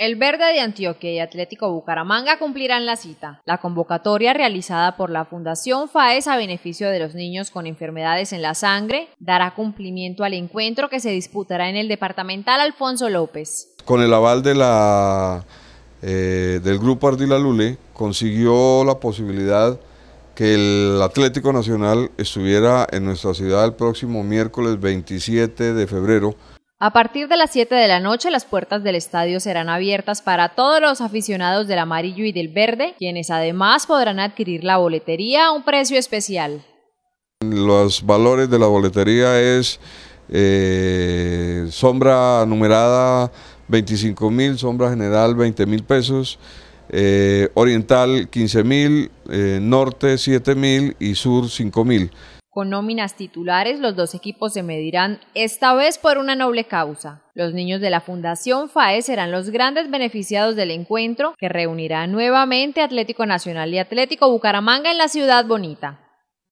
El Verde de Antioquia y Atlético Bucaramanga cumplirán la cita. La convocatoria realizada por la Fundación FAES a beneficio de los niños con enfermedades en la sangre dará cumplimiento al encuentro que se disputará en el departamental Alfonso López. Con el aval de la, eh, del grupo Ardila Lule consiguió la posibilidad que el Atlético Nacional estuviera en nuestra ciudad el próximo miércoles 27 de febrero a partir de las 7 de la noche, las puertas del estadio serán abiertas para todos los aficionados del amarillo y del verde, quienes además podrán adquirir la boletería a un precio especial. Los valores de la boletería es eh, sombra numerada 25 mil, sombra general 20 mil pesos, eh, oriental 15 mil, eh, norte 7 mil y sur 5 mil. Con nóminas titulares, los dos equipos se medirán esta vez por una noble causa. Los niños de la Fundación FAE serán los grandes beneficiados del encuentro que reunirá nuevamente Atlético Nacional y Atlético Bucaramanga en la ciudad bonita.